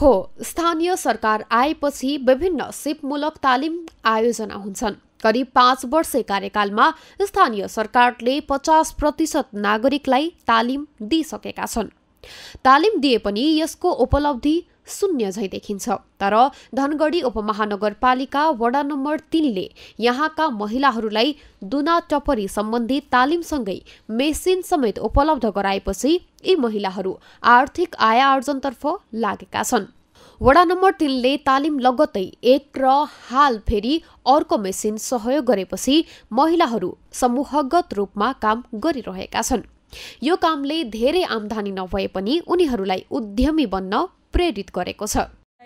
हो स्थानीय सरकार आएपछि विभिन्न सिपमूलक तालिम आयोजना हुन्छन् करिब पाँच वर्ष कार्यकालमा स्थानीय सरकारले पचास प्रतिशत नागरिकलाई तालिम दिइसकेका छन् तालिम दिए पनि यसको उपलब्धि शून्य झै देखिन्छ तर धनगढी उपमहानगरपालिका वडा नम्बर तिनले यहाँका महिलाहरूलाई दुना टपरी सम्बन्धी तालिमसँगै मेसिन समेत उपलब्ध गराएपछि यी महिलाहरू आर्थिक आय आर्जनतर्फ लागेका छन् वडा नम्बर तिनले तालिम लगतै एक र हाल फेरि अर्को मेसिन सहयोग गरेपछि महिलाहरू समूहगत रूपमा काम गरिरहेका छन् यो कामले धेरै आमदानी नभए पनि उनीहरूलाई उद्यमी बन्न प्रेरित गरेको छ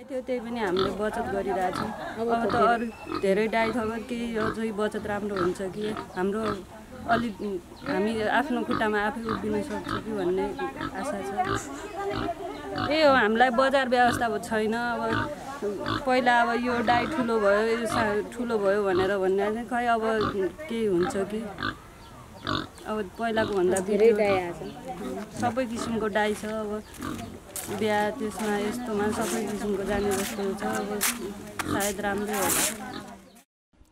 थियो त्यही पनि हामीले बचत गरिरहेछौँ अब त अरू धेरै डाइट अब केही अझै बचत राम्रो हुन्छ कि हाम्रो अलिक हामी आफ्नो खुट्टामा आफै उभिन सक्छ कि भन्ने आशा छ त्यही हो हामीलाई बजार व्यवस्था अब छैन अब पहिला अब यो डाइ ठुलो भयो यो ठुलो भयो भनेर भन्ने खै अब केही हुन्छ कि अब पहिलाको भन्दा धेरै डाइ आएको सबै किसिमको डाइ छ अब बिहा त्यसमा यस्तोमा सबै किसिमको जाने जस्तो छ अब सायद राम्रै होला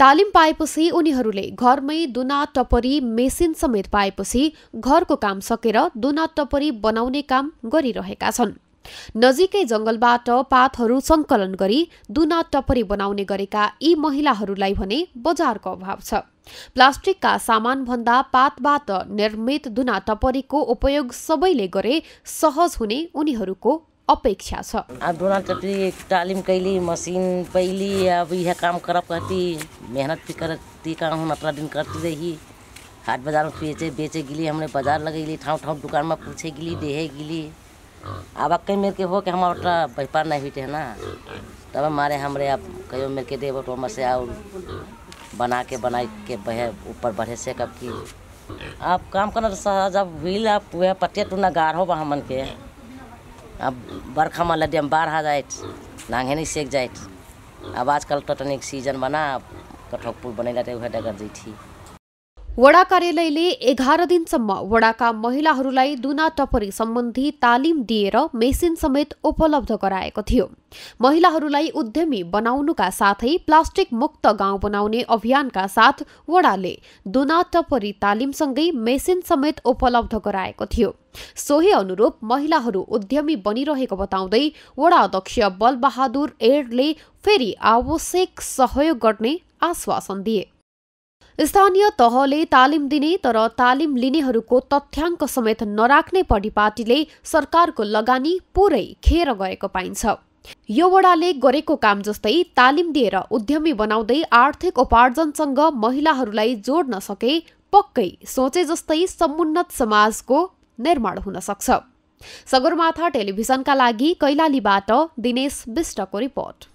तालिम पाएपछि उनीहरूले घरमै दुना टपरी मेसिन समेत पाएपछि घरको काम सकेर दुना टपरी बनाउने काम गरिरहेका छन् नजिकै जङ्गलबाट पातहरू सङ्कलन गरी दुना टपरी बनाउने गरेका यी महिलाहरूलाई भने बजारको अभाव छ प्लास्टिकका सामानभन्दा पातबाट निर्मित धुना टपरीको उपयोग सबैले गरे सहज हुने उनीहरूको अपेक्षा छ दोना टपरी तालिम कैली मशीन पैली अब यह काम करब कहती मेहनत भी करती काम हम दिन करती रही हाट बजारमा बेचे बेचे गिली हामीले बजार लगैली ठाउँ ठाउँ दुकान पुछे गिली देहे गिली अब कै मेरके हो हो के एउटा व्यापार नै हुई है ना तब मारे हमरे अब कहियो मेरके के देव तो से आउ बना के बना के बहे ऊपर बढ़े से कब की आप काम करना तो अब व्हील आप वह पटे तू तो ना गार हो बा हमन के अब बरखा मान लगे बाढ़ आ जाए नांगे नहीं सेक जाए अब आजकल तो टनिक सीजन बना कठोक पुल बने लगे तो वह डगर दी थी वडा कार्यालयले एघार दिनसम्म वडाका महिलाहरूलाई दुना टपरी सम्बन्धी तालिम दिएर मेसिन समेत उपलब्ध गराएको थियो महिलाहरूलाई उद्यमी बनाउनुका साथै प्लास्टिक मुक्त गाउँ बनाउने अभियानका साथ वडाले दुना टपरी तालिमसँगै मेसिन समेत उपलब्ध गराएको थियो सोही अनुरूप महिलाहरू उद्यमी बनिरहेको बताउँदै वडा अध्यक्ष बलबहादुर एडले फेरि आवश्यक सहयोग गर्ने आश्वासन दिए स्थानीय तहले तालिम दिने तर तालिम लिनेहरूको तथ्याङ्क समेत नराख्ने परिपाटीले सरकारको लगानी पुरै खेर गएको पाइन्छ यो वडाले गरेको काम जस्तै तालिम दिएर उद्यमी बनाउँदै आर्थिक उपार्जनसँग महिलाहरूलाई जोड्न सके पक्कै सोचे जस्तै समुन्नत समाजको निर्माण हुन सक्छ सगरमाथा टेलिभिजनका लागि कैलालीबाट दिनेश विष्टको रिपोर्ट